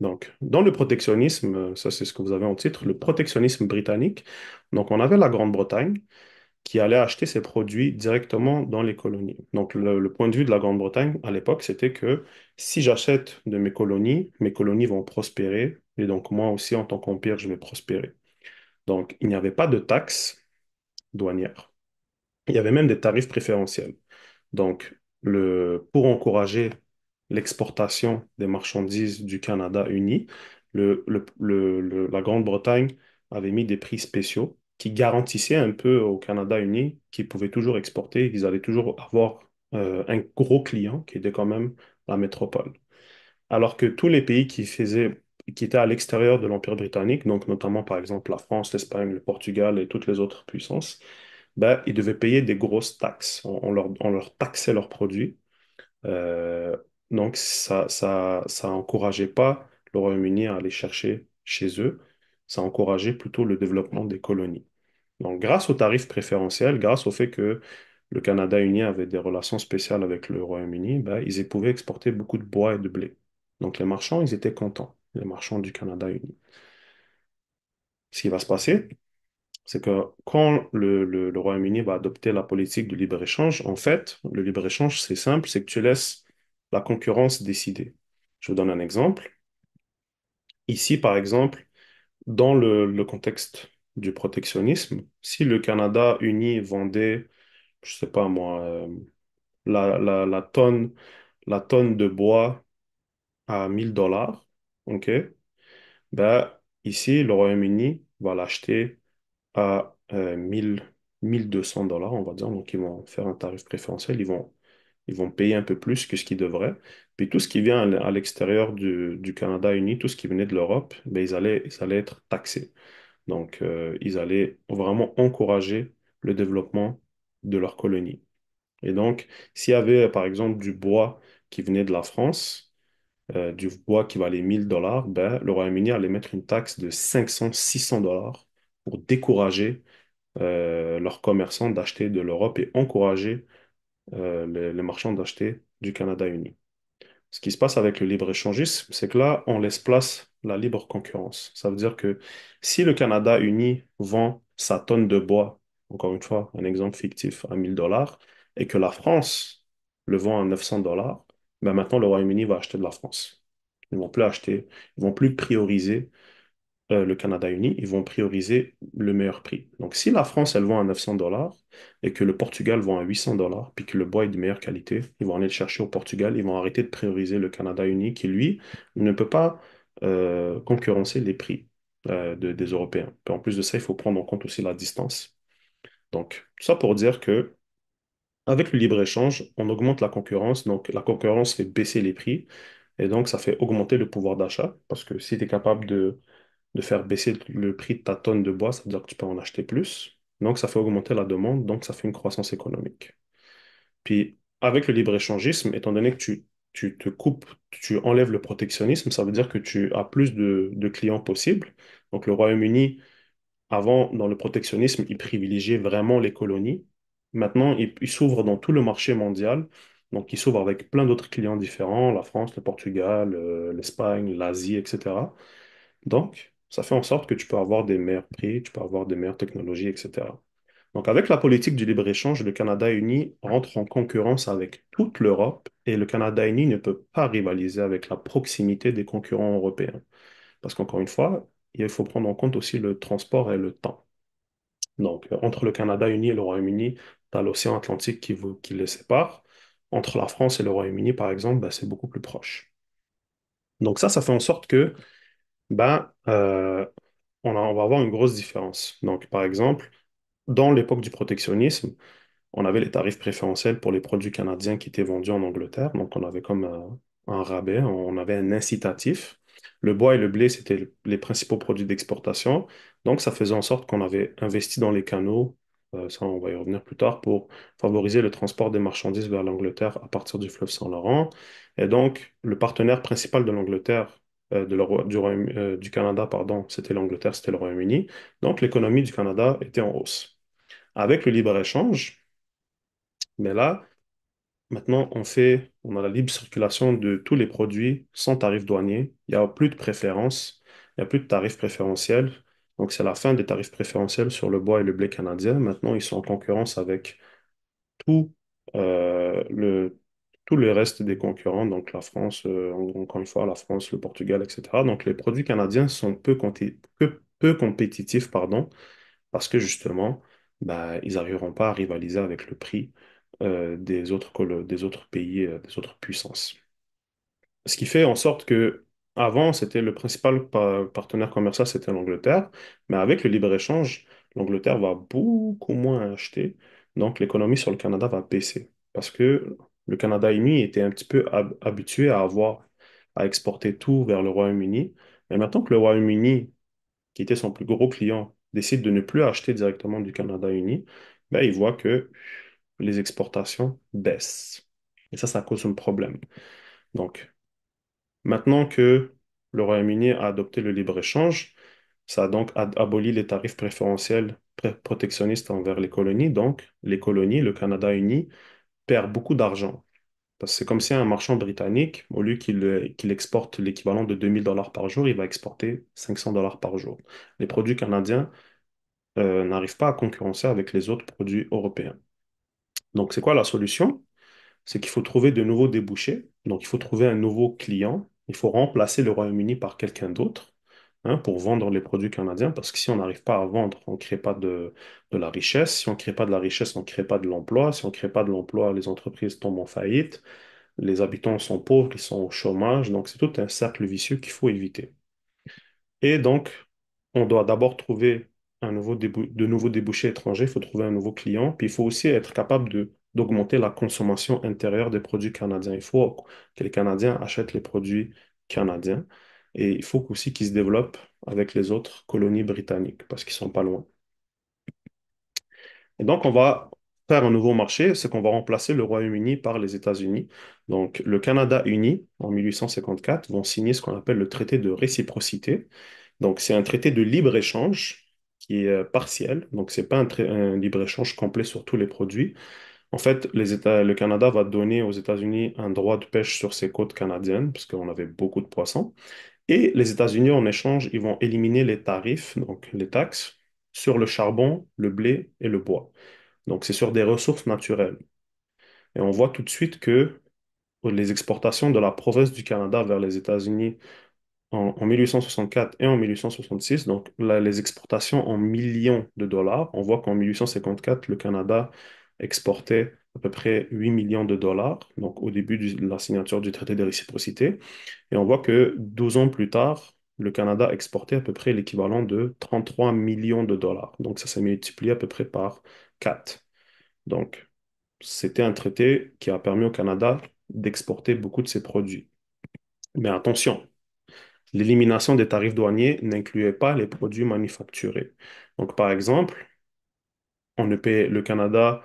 Donc, dans le protectionnisme, ça c'est ce que vous avez en titre, le protectionnisme britannique. Donc, on avait la Grande-Bretagne qui allait acheter ses produits directement dans les colonies. Donc, le, point de vue de la Grande-Bretagne à l'époque, c'était que si j'achète de mes colonies, mes colonies vont prospérer et donc moi aussi, en tant qu'empire, je vais prospérer. Donc, il n'y avait pas de taxes douanières. Il y avait même des tarifs préférentiels. Donc, pour encourager l'exportation des marchandises du Canada uni, la Grande-Bretagne avait mis des prix spéciaux qui garantissait un peu au Canada uni qu'ils pouvaient toujours exporter, ils allaient toujours avoir euh, un gros client qui était quand même la métropole. Alors que tous les pays qui faisaient qui étaient à l'extérieur de l'Empire britannique, donc notamment par exemple la France, l'Espagne, le Portugal et toutes les autres puissances, ben, ils devaient payer des grosses taxes. On, leur, on leur, taxait leurs produits. Euh, donc ça, ça, ça encourageait pas le Royaume-Uni à aller chercher chez eux. Ça encourageait plutôt le développement des colonies. Donc, grâce aux tarifs préférentiels, grâce au fait que le Canada uni avait des relations spéciales avec le Royaume-Uni, ben, ils pouvaient exporter beaucoup de bois et de blé. Donc, les marchands, ils étaient contents, les marchands du Canada uni. Ce qui va se passer, c'est que quand le, Royaume-Uni va adopter la politique du libre-échange, en fait, le libre-échange, c'est simple, c'est que tu laisses la concurrence décider. Je vous donne un exemple. Ici, par exemple, dans le contexte du protectionnisme. Si le Canada uni vendait, je sais pas moi, euh, la, tonne, la tonne de bois à 1000 dollars, ok, ben, ici, le Royaume-Uni va l'acheter à 1000, euh, 1200 dollars, on va dire. Donc, ils vont faire un tarif préférentiel. Ils vont, ils vont payer un peu plus que ce qu'ils devraient. Puis tout ce qui vient à l'extérieur du, du Canada uni, tout ce qui venait de l'Europe, ben, ils allaient, ils allaient être taxés. Donc, euh, ils allaient vraiment encourager le développement de leur colonie. Et donc, s'il y avait, par exemple, du bois qui venait de la France, euh, du bois qui valait 1000 dollars, ben, le Royaume-Uni allait mettre une taxe de 500, 600 dollars pour décourager euh, leurs commerçants d'acheter de l'Europe et encourager les, les marchands d'acheter du Canada uni. Ce qui se passe avec le libre-échangisme, c'est que là, on laisse place la libre concurrence. Ça veut dire que si le Canada uni vend sa tonne de bois, encore une fois, un exemple fictif, à 1000 dollars, et que la France le vend à 900 dollars, ben maintenant le Royaume-Uni va acheter de la France. Ils vont plus acheter, ils vont plus prioriser euh, le Canada uni, ils vont prioriser le meilleur prix. Donc si la France, elle vend à 900 dollars et que le Portugal vend à 800 dollars, puis que le bois est de meilleure qualité, ils vont aller le chercher au Portugal, ils vont arrêter de prioriser le Canada uni qui, lui, ne peut pas euh, concurrencer les prix euh, des Européens. en plus de ça, il faut prendre en compte aussi la distance. Donc ça pour dire que avec le libre-échange, on augmente la concurrence, donc la concurrence fait baisser les prix, et donc ça fait augmenter le pouvoir d'achat, parce que si tu es capable de de faire baisser le prix de ta tonne de bois, ça veut dire que tu peux en acheter plus. Donc, ça fait augmenter la demande, donc ça fait une croissance économique. Puis, avec le libre-échangisme, étant donné que tu, te coupes, tu enlèves le protectionnisme, ça veut dire que tu as plus de, clients possibles. Donc, le Royaume-Uni, avant, dans le protectionnisme, il privilégiait vraiment les colonies. Maintenant, il, il s'ouvre dans tout le marché mondial. Donc, il s'ouvre avec plein d'autres clients différents, la France, le Portugal, euh, l'Espagne, l'Asie, etc. Donc, ça fait en sorte que tu peux avoir des meilleurs prix, tu peux avoir des meilleures technologies, etc. Donc avec la politique du libre-échange, le Canada uni rentre en concurrence avec toute l'Europe et le Canada uni ne peut pas rivaliser avec la proximité des concurrents européens. Parce qu'encore une fois, il faut prendre en compte aussi le transport et le temps. Donc euh, entre le Canada uni et le Royaume-Uni, tu as l'océan Atlantique qui, les sépare. Entre la France et le Royaume-Uni, par exemple, ben, c'est beaucoup plus proche. Donc ça, ça fait en sorte que ben, euh, on, va avoir une grosse différence. Donc, par exemple, dans l'époque du protectionnisme, on avait les tarifs préférentiels pour les produits canadiens qui étaient vendus en Angleterre. Donc, on avait comme euh, un rabais, on avait un incitatif. Le bois et le blé, c'était les principaux produits d'exportation. Donc, ça faisait en sorte qu'on avait investi dans les canaux, euh, ça, on va y revenir plus tard, pour favoriser le transport des marchandises vers l'Angleterre à partir du fleuve Saint-Laurent. Et donc, le partenaire principal de l'Angleterre euh, de euh, du, Canada, pardon, c'était l'Angleterre, c'était le Royaume-Uni. Donc l'économie du Canada était en hausse. Avec le libre-échange, mais là, maintenant, on fait, on a la libre circulation de tous les produits sans tarif douanier. Il n'y a plus de préférence, il n'y a plus de tarif préférentiel. Donc, c'est la fin des tarifs préférentiels sur le bois et le blé canadien. Maintenant, ils sont en concurrence avec tout euh, le tous les restes des concurrents, donc la France, euh, encore une fois, la France, le Portugal, etc. Donc les produits canadiens sont peu, compétitifs, pardon, parce que justement, bah, ils n'arriveront pas à rivaliser avec le prix euh, des, autres, pays, euh, des autres puissances. Ce qui fait en sorte que avant, c'était le principal partenaire commercial, c'était l'Angleterre, mais avec le libre-échange, l'Angleterre va beaucoup moins acheter, donc l'économie sur le Canada va baisser. Parce que le Canada uni était un petit peu habitué à avoir, à exporter tout vers le Royaume-Uni. Mais maintenant que le Royaume-Uni, qui était son plus gros client, décide de ne plus acheter directement du Canada uni, ben, il voit que les exportations baissent. Et ça, ça cause un problème. Donc, maintenant que le Royaume-Uni a adopté le libre-échange, ça a donc aboli les tarifs préférentiels protectionnistes envers les colonies. Donc, les colonies, le Canada uni, perd beaucoup d'argent. Parce que c'est comme si un marchand britannique, au lieu qu'il euh, exporte l'équivalent de 2000 dollars par jour, il va exporter 500 dollars par jour. Les produits canadiens euh, n'arrivent pas à concurrencer avec les autres produits européens. Donc, c'est quoi la solution? C'est qu'il faut trouver de nouveaux débouchés. Donc, il faut trouver un nouveau client. Il faut remplacer le Royaume-Uni par quelqu'un d'autre. Hein, pour vendre les produits canadiens, parce que si on n'arrive pas à vendre, on ne crée pas de, la richesse. Si on ne crée pas de la richesse, on ne crée pas de l'emploi. Si on ne crée pas de l'emploi, les entreprises tombent en faillite. Les habitants sont pauvres, ils sont au chômage. Donc, c'est tout un cercle vicieux qu'il faut éviter. Et donc, on doit d'abord trouver un de nouveaux débouchés étrangers, il faut trouver un nouveau client, puis il faut aussi être capable d'augmenter la consommation intérieure des produits canadiens. Il faut que les Canadiens achètent les produits canadiens. Et il faut aussi qu'ils se développent avec les autres colonies britanniques parce qu'ils sont pas loin. Et donc, on va faire un nouveau marché, c'est qu'on va remplacer le Royaume-Uni par les États-Unis. Donc, le Canada uni, en 1854, vont signer ce qu'on appelle le traité de réciprocité. Donc, c'est un traité de libre-échange qui est euh, partiel. Donc, ce n'est pas un, libre-échange complet sur tous les produits. En fait, les États, le Canada va donner aux États-Unis un droit de pêche sur ses côtes canadiennes, parce qu'on avait beaucoup de poissons, et les États-Unis, en échange, ils vont éliminer les tarifs, donc les taxes, sur le charbon, le blé et le bois. Donc, c'est sur des ressources naturelles. Et on voit tout de suite que les exportations de la province du Canada vers les États-Unis en, 1864 et en 1866, donc les exportations en millions de dollars, on voit qu'en 1854, le Canada exportait à peu près 8 millions de dollars, donc au début de la signature du traité de réciprocité. Et on voit que 12 ans plus tard, le Canada exportait à peu près l'équivalent de 33 millions de dollars. Donc ça s'est multiplié à peu près par 4. Donc c'était un traité qui a permis au Canada d'exporter beaucoup de ses produits. Mais attention, l'élimination des tarifs douaniers n'incluait pas les produits manufacturés. Donc par exemple, on ne payait, le Canada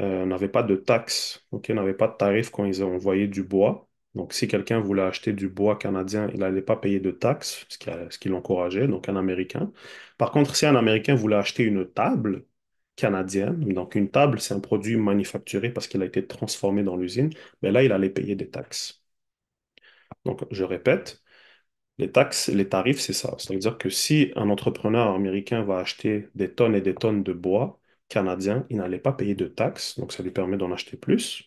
euh, n'avaient pas de taxes, n'avaient pas de tarifs quand ils envoyaient du bois. Donc, si quelqu'un voulait acheter du bois canadien, il n'allait pas payer de taxes, ce qui, ce qui l'encourageait, donc un Américain. Par contre, si un Américain voulait acheter une table canadienne, donc une table, c'est un produit manufacturé parce qu'il a été transformé dans l'usine, mais ben là, il allait payer des taxes. Donc, je répète, les taxes, les tarifs, c'est ça. C'est-à-dire que si un entrepreneur américain va acheter des tonnes et des tonnes de bois, canadien, il n'allait pas payer de taxes, donc ça lui permet d'en acheter plus.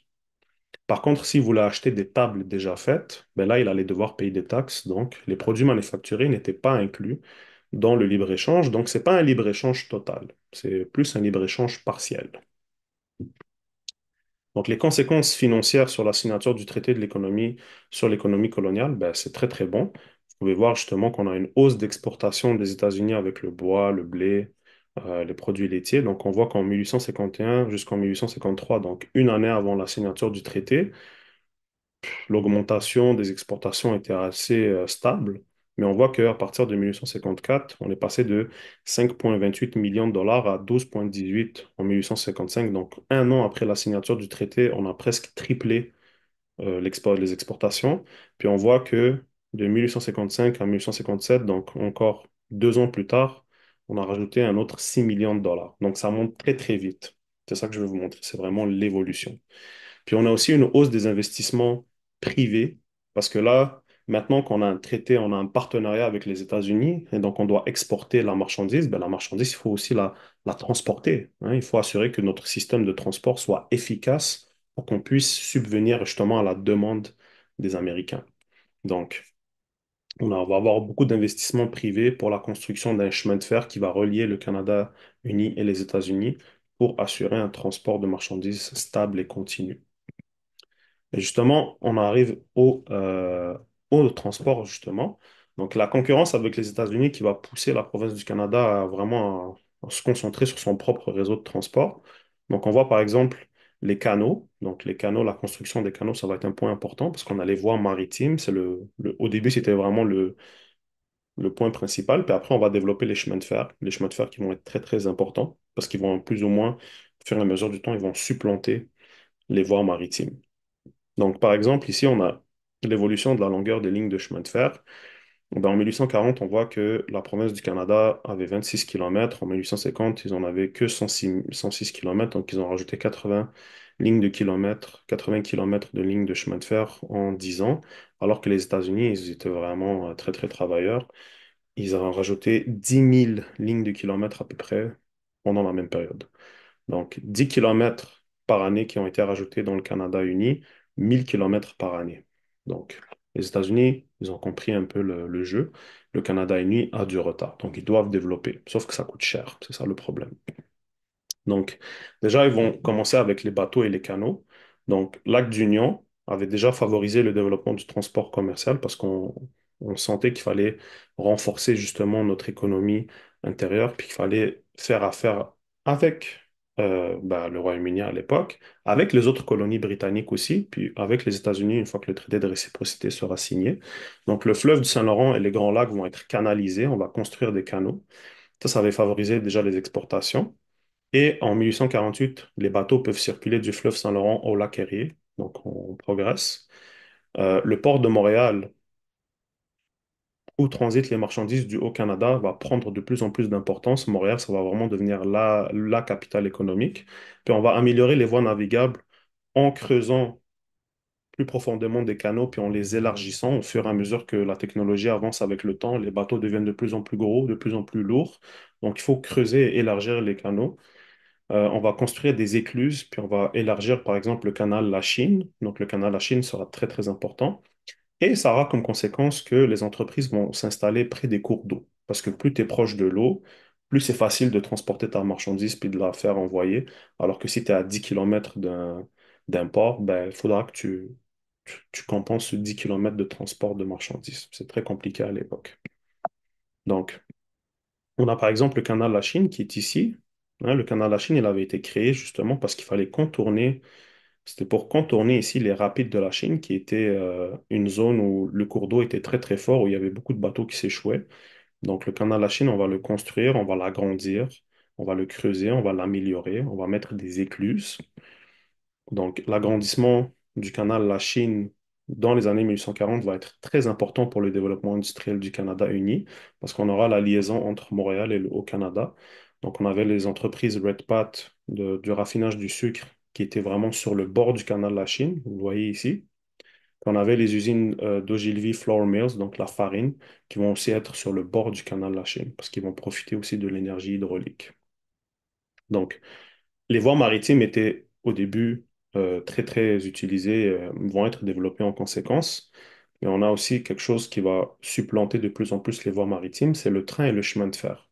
Par contre, s'il voulait acheter des tables déjà faites, ben là, il allait devoir payer des taxes, donc les produits manufacturés n'étaient pas inclus dans le libre-échange, donc ce n'est pas un libre-échange total, c'est plus un libre-échange partiel. Donc les conséquences financières sur la signature du traité de l'économie sur l'économie coloniale, ben, c'est très très bon. Vous pouvez voir justement qu'on a une hausse d'exportation des États-Unis avec le bois, le blé, euh, les produits laitiers. Donc on voit qu'en 1851 jusqu'en 1853, donc une année avant la signature du traité, l'augmentation des exportations était assez euh, stable. Mais on voit qu'à partir de 1854, on est passé de 5,28 millions de dollars à 12,18 en 1855. Donc, un an après la signature du traité, on a presque triplé euh, les exportations. Puis on voit que de 1855 à 1857, donc encore deux ans plus tard, on a rajouté un autre 6 millions de dollars. Donc ça monte très très vite. C'est ça que je vais vous montrer, c'est vraiment l'évolution. Puis on a aussi une hausse des investissements privés, parce que là, maintenant qu'on a un traité, on a un partenariat avec les États-Unis, et donc on doit exporter la marchandise, ben, la marchandise, il faut aussi la, transporter. Hein. Il faut assurer que notre système de transport soit efficace pour qu'on puisse subvenir justement à la demande des Américains. Donc, on va avoir beaucoup d'investissements privés pour la construction d'un chemin de fer qui va relier le Canada uni et les États-Unis pour assurer un transport de marchandises stable et continu. Et justement, on arrive au, euh, transport, justement. Donc la concurrence avec les États-Unis qui va pousser la province du Canada à vraiment se concentrer sur son propre réseau de transport. Donc on voit par exemple les canaux. Donc, les canaux, la construction des canaux, ça va être un point important parce qu'on a les voies maritimes. C'est le, au début, c'était vraiment le, le point principal. Puis après, on va développer les chemins de fer. Les chemins de fer qui vont être très, très importants parce qu'ils vont plus ou moins, au fur et à mesure du temps, ils vont supplanter les voies maritimes. Donc, par exemple, ici, on a l'évolution de la longueur des lignes de chemin de fer. Eh ben, en 1840, on voit que la province du Canada avait 26 km. En 1850, ils en avaient que 106, km. Donc, ils ont rajouté 80 lignes de kilomètres, 80 km de lignes de chemin de fer en 10 ans. Alors que les États-Unis, ils étaient vraiment euh, très, très travailleurs. Ils ont rajouté 10 000 lignes de kilomètres à peu près pendant la même période. Donc, 10 km par année qui ont été rajoutés dans le Canada uni, 1000 km par année. Donc, les États-Unis ils ont compris un peu le, jeu. Le Canada et lui a du retard, donc ils doivent développer. Sauf que ça coûte cher, c'est ça le problème. Donc, déjà, ils vont commencer avec les bateaux et les canaux. Donc, l'acte d'union avait déjà favorisé le développement du transport commercial parce qu'on sentait qu'il fallait renforcer justement notre économie intérieure, puis qu'il fallait faire affaire avec euh, bah, le Royaume-Uni à l'époque, avec les autres colonies britanniques aussi, puis avec les États-Unis une fois que le traité de réciprocité sera signé. Donc le fleuve du Saint-Laurent et les Grands Lacs vont être canalisés, on va construire des canaux. Ça, ça avait favorisé déjà les exportations. Et en 1848, les bateaux peuvent circuler du fleuve Saint-Laurent au lac Erie, donc on progresse. Euh, le port de Montréal où transitent les marchandises du Haut-Canada va prendre de plus en plus d'importance. Montréal, ça va vraiment devenir la, capitale économique. Puis on va améliorer les voies navigables en creusant plus profondément des canaux, puis en les élargissant au fur et à mesure que la technologie avance avec le temps, les bateaux deviennent de plus en plus gros, de plus en plus lourds. Donc il faut creuser et élargir les canaux. Euh, on va construire des écluses, puis on va élargir par exemple le canal La Chine. Donc le canal La Chine sera très très important. Et ça aura comme conséquence que les entreprises vont s'installer près des cours d'eau. Parce que plus tu es proche de l'eau, plus c'est facile de transporter ta marchandise puis de la faire envoyer. Alors que si tu es à 10 km d'un, port, ben, il faudra que tu, compenses ce 10 km de transport de marchandises. C'est très compliqué à l'époque. Donc, on a par exemple le canal de la Chine qui est ici. Hein. le canal de la Chine, il avait été créé justement parce qu'il fallait contourner c'était pour contourner ici les rapides de la Chine, qui était euh, une zone où le cours d'eau était très très fort, où il y avait beaucoup de bateaux qui s'échouaient. Donc le canal la Chine, on va le construire, on va l'agrandir, on va le creuser, on va l'améliorer, on va mettre des écluses. Donc l'agrandissement du canal la Chine dans les années 1840 va être très important pour le développement industriel du Canada uni, parce qu'on aura la liaison entre Montréal et le Haut-Canada. Donc on avait les entreprises Red du raffinage du sucre qui était vraiment sur le bord du canal de la Chine, vous voyez ici. On avait les usines d'Ogilvie euh, d'Ogilvy Flour Mills, donc la farine, qui vont aussi être sur le bord du canal de la Chine, parce qu'ils vont profiter aussi de l'énergie hydraulique. Donc, les voies maritimes étaient au début euh, très, très utilisées, euh, vont être développées en conséquence. et on a aussi quelque chose qui va supplanter de plus en plus les voies maritimes, c'est le train et le chemin de fer.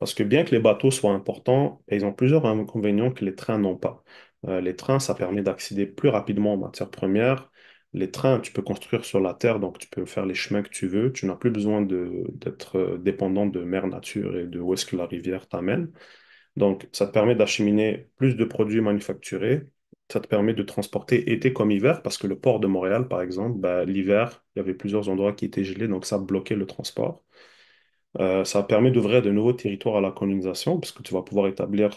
Parce que bien que les bateaux soient importants, ils ont plusieurs inconvénients que les trains n'ont pas. Euh, les trains, ça permet d'accéder plus rapidement aux matières premières. Les trains, tu peux construire sur la terre, donc tu peux faire les chemins que tu veux. Tu n'as plus besoin d'être euh, dépendant de mer nature et de où est-ce que la rivière t'amène. Donc, ça te permet d'acheminer plus de produits manufacturés. Ça te permet de transporter été comme hiver, parce que le port de Montréal, par exemple, bah, l'hiver, il y avait plusieurs endroits qui étaient gelés, donc ça bloquait le transport. Euh, ça permet d'ouvrir de nouveaux territoires à la colonisation, parce que tu vas pouvoir établir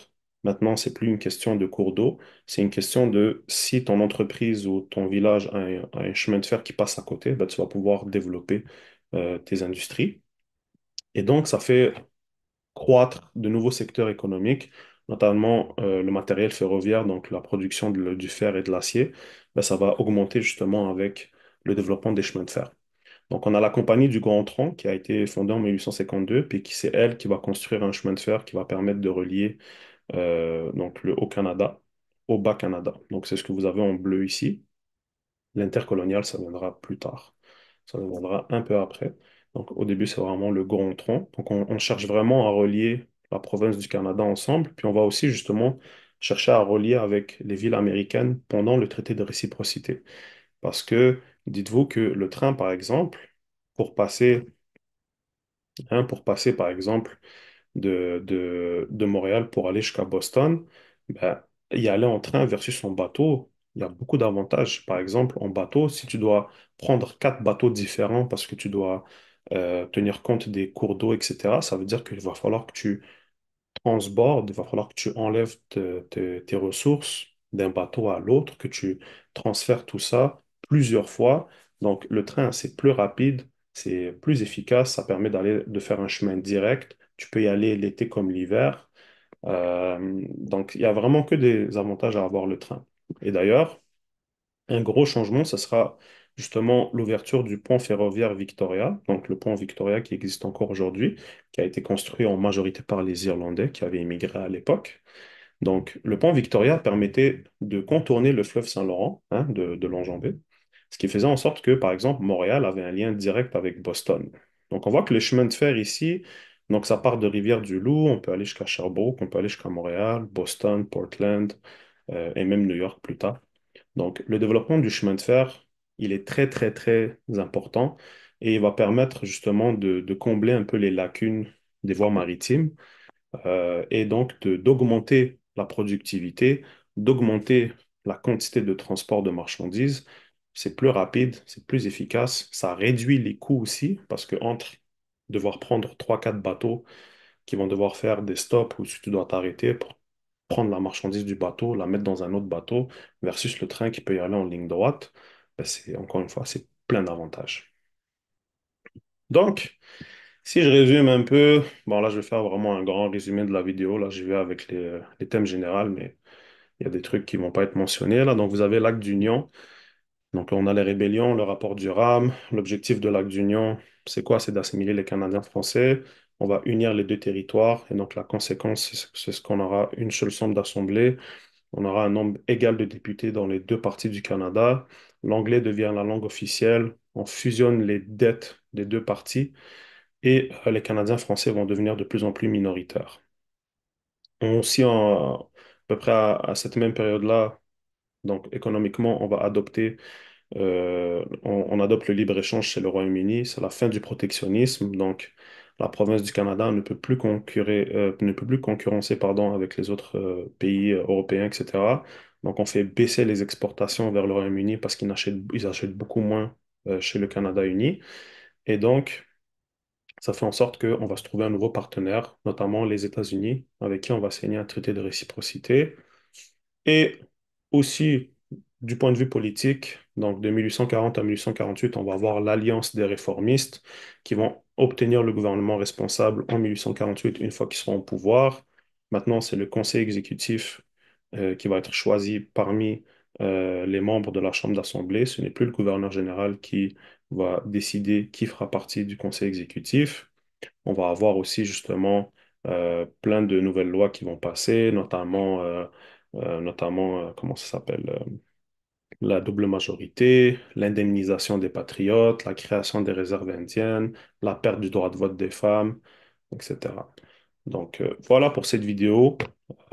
Maintenant, ce n'est plus une question de cours d'eau, c'est une question de si ton entreprise ou ton village a un, chemin de fer qui passe à côté, ben, tu vas pouvoir développer euh, tes industries. Et donc, ça fait croître de nouveaux secteurs économiques, notamment euh, le matériel ferroviaire, donc la production du fer et de l'acier, ben, ça va augmenter justement avec le développement des chemins de fer. Donc, on a la compagnie du Grand Tronc qui a été fondée en 1852, puis qui c'est elle qui va construire un chemin de fer qui va permettre de relier euh, donc le Haut-Canada, au Bas-Canada. Donc c'est ce que vous avez en bleu ici. L'intercolonial, ça viendra plus tard. Ça viendra un peu après. Donc au début, c'est vraiment le grand tronc. Donc on, cherche vraiment à relier la province du Canada ensemble. Puis on va aussi justement chercher à relier avec les villes américaines pendant le traité de réciprocité. Parce que dites-vous que le train, par exemple, pour passer, hein, pour passer par exemple de, de, de Montréal pour aller jusqu'à Boston, ben, y aller en train versus en bateau, il y a beaucoup d'avantages. Par exemple, en bateau, si tu dois prendre quatre bateaux différents parce que tu dois euh, tenir compte des cours d'eau, etc., ça veut dire qu'il va falloir que tu transbordes, il va falloir que tu enlèves tes ressources d'un bateau à l'autre, que tu transfères tout ça plusieurs fois. Donc, le train, c'est plus rapide, c'est plus efficace, ça permet d'aller, de faire un chemin direct tu peux y aller l'été comme l'hiver. Euh, donc, il n'y a vraiment que des avantages à avoir le train. Et d'ailleurs, un gros changement, ce sera justement l'ouverture du pont ferroviaire Victoria, donc le pont Victoria qui existe encore aujourd'hui, qui a été construit en majorité par les Irlandais qui avaient immigré à l'époque. Donc, le pont Victoria permettait de contourner le fleuve Saint-Laurent, hein, de, de l'enjamber, ce qui faisait en sorte que, par exemple, Montréal avait un lien direct avec Boston. Donc, on voit que les chemins de fer ici, donc, ça part de Rivière-du-Loup, on peut aller jusqu'à Sherbrooke, on peut aller jusqu'à Montréal, Boston, Portland euh, et même New York plus tard. Donc, le développement du chemin de fer, il est très, très, très important et il va permettre justement de, combler un peu les lacunes des voies maritimes euh, et donc d'augmenter la productivité, d'augmenter la quantité de transport de marchandises. C'est plus rapide, c'est plus efficace, ça réduit les coûts aussi parce que entre devoir prendre 3-4 bateaux qui vont devoir faire des stops où tu dois t'arrêter pour prendre la marchandise du bateau, la mettre dans un autre bateau, versus le train qui peut y aller en ligne droite. Ben, c'est, encore une fois, c'est plein d'avantages. Donc, si je résume un peu, bon là je vais faire vraiment un grand résumé de la vidéo, là je vais avec les, les thèmes généraux, mais il y a des trucs qui ne vont pas être mentionnés là. Donc vous avez l'acte d'union, donc on a les rébellions, le rapport du RAM, l'objectif de l'acte d'union, c'est quoi? C'est d'assimiler les Canadiens français. On va unir les deux territoires. Et donc, la conséquence, c'est ce qu'on aura une seule somme d'assemblée. On aura un nombre égal de députés dans les deux parties du Canada. L'anglais devient la langue officielle. On fusionne les dettes des deux parties. Et euh, les Canadiens français vont devenir de plus en plus minoritaires. On, aussi, à peu près à, à cette même période-là, donc économiquement, on va adopter euh, on, adopte le libre-échange chez le Royaume-Uni, c'est la fin du protectionnisme. Donc, la province du Canada ne peut plus, concurrer, euh, ne peut plus concurrencer pardon, avec les autres euh, pays européens, etc. Donc, on fait baisser les exportations vers le Royaume-Uni parce qu'ils achètent, ils achètent beaucoup moins chez le Canada uni. Et donc, ça fait en sorte qu'on va se trouver un nouveau partenaire, notamment les États-Unis, avec qui on va signer un traité de réciprocité. Et aussi, du point de vue politique, donc de 1840 à 1848, on va avoir l'alliance des réformistes qui vont obtenir le gouvernement responsable en 1848 une fois qu'ils seront au pouvoir. Maintenant, c'est le conseil exécutif euh, qui va être choisi parmi euh, les membres de la Chambre d'Assemblée. Ce n'est plus le gouverneur général qui va décider qui fera partie du conseil exécutif. On va avoir aussi justement euh, plein de nouvelles lois qui vont passer, notamment, notamment comment ça s'appelle la double majorité, l'indemnisation des patriotes, la création des réserves indiennes, la perte du droit de vote des femmes, etc. Donc euh, voilà pour cette vidéo.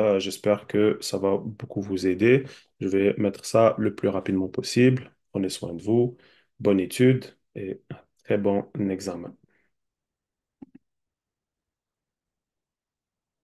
Euh, j'espère que ça va beaucoup vous aider. Je vais mettre ça le plus rapidement possible. Prenez soin de vous. Bonne étude et très bon examen.